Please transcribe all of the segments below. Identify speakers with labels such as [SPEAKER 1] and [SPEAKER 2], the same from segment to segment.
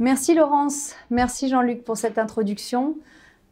[SPEAKER 1] Merci Laurence, merci Jean-Luc pour cette introduction.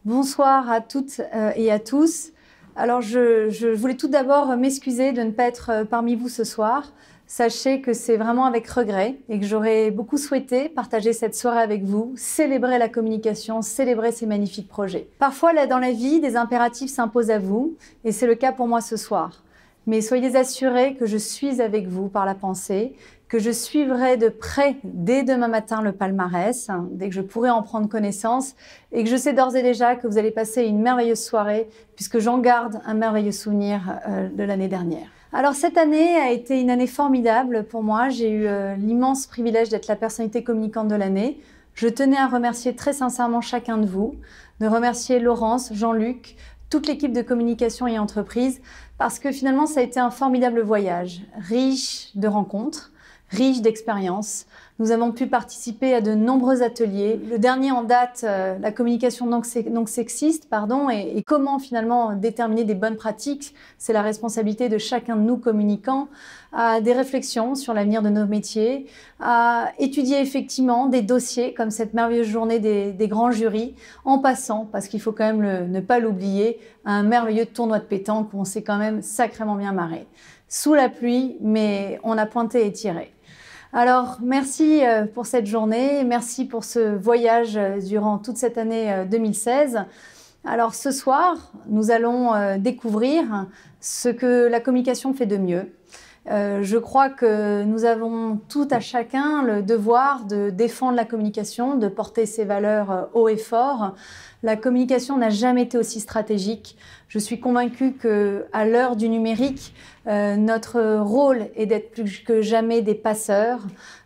[SPEAKER 1] Bonsoir à toutes euh, et à tous. Alors je, voulais tout d'abord m'excuser de ne pas être euh, parmi vous ce soir. Sachez que c'est vraiment avec regret et que j'aurais beaucoup souhaité partager cette soirée avec vous, célébrer la communication, célébrer ces magnifiques projets. Parfois, là, dans la vie, des impératifs s'imposent à vous et c'est le cas pour moi ce soir. Mais soyez assurés que je suis avec vous par la pensée, que je suivrai de près dès demain matin le palmarès, dès que je pourrai en prendre connaissance, et que je sais d'ores et déjà que vous allez passer une merveilleuse soirée, puisque j'en garde un merveilleux souvenir euh, de l'année dernière. Alors cette année a été une année formidable pour moi. J'ai eu euh, l'immense privilège d'être la personnalité communicante de l'année. Je tenais à remercier très sincèrement chacun de vous, de remercier Laurence, Jean-Luc, toute l'équipe de communication et entreprise, parce que finalement, ça a été un formidable voyage, riche de rencontres, riche d'expérience. Nous avons pu participer à de nombreux ateliers. Le dernier en date, euh, la communication non, sexiste, pardon, et, comment finalement déterminer des bonnes pratiques. C'est la responsabilité de chacun de nous communicants à des réflexions sur l'avenir de nos métiers, à étudier effectivement des dossiers comme cette merveilleuse journée des, grands jurys, en passant, parce qu'il faut quand même ne pas l'oublier, à un merveilleux tournoi de pétanque où on s'est quand même sacrément bien marré sous la pluie, mais on a pointé et tiré. Alors, merci euh, pour cette journée, merci pour ce voyage euh, durant toute cette année 2016. Euh, Alors, ce soir, nous allons découvrir ce que la communication fait de mieux. Euh, je crois que nous avons tout à chacun le devoir de défendre la communication, de porter ses valeurs euh, haut et fort. La communication n'a jamais été aussi stratégique. Je suis convaincue que à l'heure du numérique, euh, notre rôle est d'être plus que jamais des passeurs,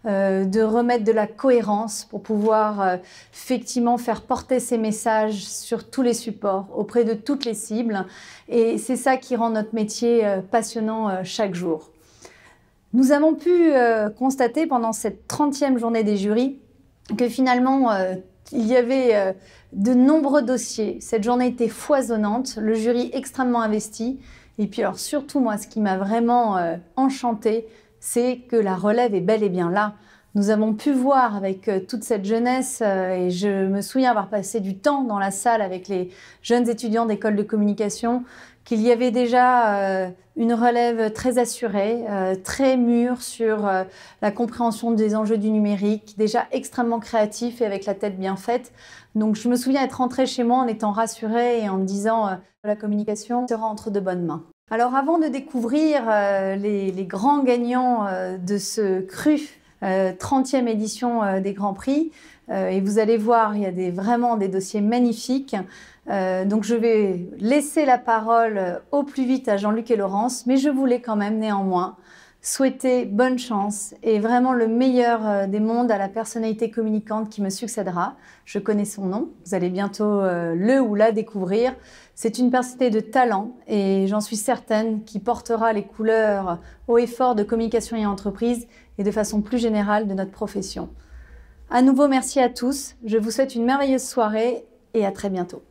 [SPEAKER 1] de remettre de la cohérence pour pouvoir effectivement faire porter ces messages sur tous les supports, auprès de toutes les cibles. Et c'est ça qui rend notre métier passionnant chaque jour. Nous avons pu euh, constater pendant cette 30e journée des jurys que finalement, euh, il y avait euh, de nombreux dossiers. Cette journée était foisonnante, le jury extrêmement investi. Et puis alors surtout, moi, ce qui m'a vraiment enchanté, c'est que la relève est bel et bien là nous avons pu voir avec euh, toute cette jeunesse, euh, et je me souviens avoir passé du temps dans la salle avec les jeunes étudiants d'école de communication, qu'il y avait déjà euh, une relève très assurée, très mûre sur la compréhension des enjeux du numérique, déjà extrêmement créatif et avec la tête bien faite. Donc je me souviens être rentrée chez moi en étant rassurée et en me disant la communication sera entre de bonnes mains. Alors avant de découvrir les, les grands gagnants de ce cru, 30e euh, édition euh, des Grands Prix. Euh, et vous allez voir, il y a vraiment des dossiers magnifiques. donc je vais laisser la parole au plus vite à Jean-Luc et Laurence, mais je voulais quand même néanmoins souhaiter bonne chance et vraiment le meilleur des mondes à la personnalité communicante qui me succédera. Je connais son nom, vous allez bientôt le ou la découvrir. C'est une personnalité de talent et j'en suis certaine qui portera les couleurs au effort de communication et entreprise et de façon plus générale de notre profession. À nouveau, merci à tous. Je vous souhaite une merveilleuse soirée et à très bientôt.